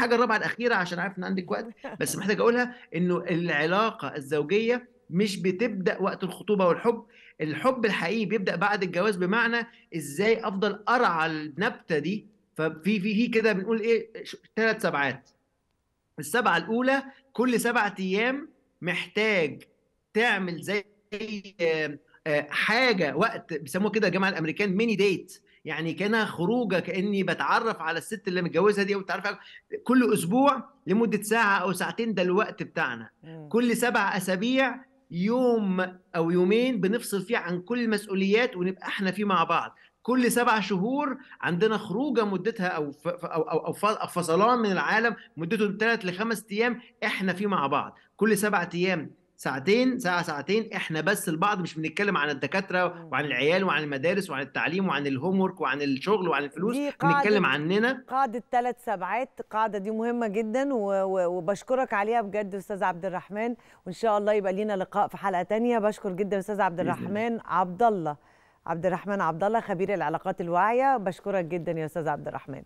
الحاجه الرابعه الاخيره عشان عارف ان عندك وقت بس محتاج اقولها انه العلاقه الزوجيه مش بتبدا وقت الخطوبه والحب الحب الحقيقي بيبدا بعد الجواز بمعنى ازاي افضل ارعى النبته دي ففي في في كده بنقول ايه ثلاث سبعات السبعه الاولى كل سبعة ايام محتاج تعمل زي آه، آه، حاجه وقت بيسموها كده الجامعه الامريكان ميني ديت يعني كانها خروجه كاني بتعرف على الست اللي متجوزها دي او بتعرف كل اسبوع لمده ساعه او ساعتين ده الوقت بتاعنا كل سبع اسابيع يوم او يومين بنفصل فيه عن كل المسؤوليات ونبقى احنا فيه مع بعض كل سبع شهور عندنا خروجه مدتها او او او, فصلان من العالم مدته ثلاث لخمس ايام احنا فيه مع بعض كل سبع ايام ساعتين ساعه ساعتين احنا بس البعض مش بنتكلم عن الدكاتره وعن العيال وعن المدارس وعن التعليم وعن الهوم ورك وعن الشغل وعن الفلوس بنتكلم عننا قاعده ثلاث سبعات قاعده دي مهمه جدا وبشكرك عليها بجد استاذ عبد الرحمن وان شاء الله يبقى لينا لقاء في حلقه ثانيه بشكر جدا استاذ عبد الرحمن عبد الله عبد الرحمن عبد الله خبير العلاقات الواعيه بشكرك جدا يا استاذ عبد الرحمن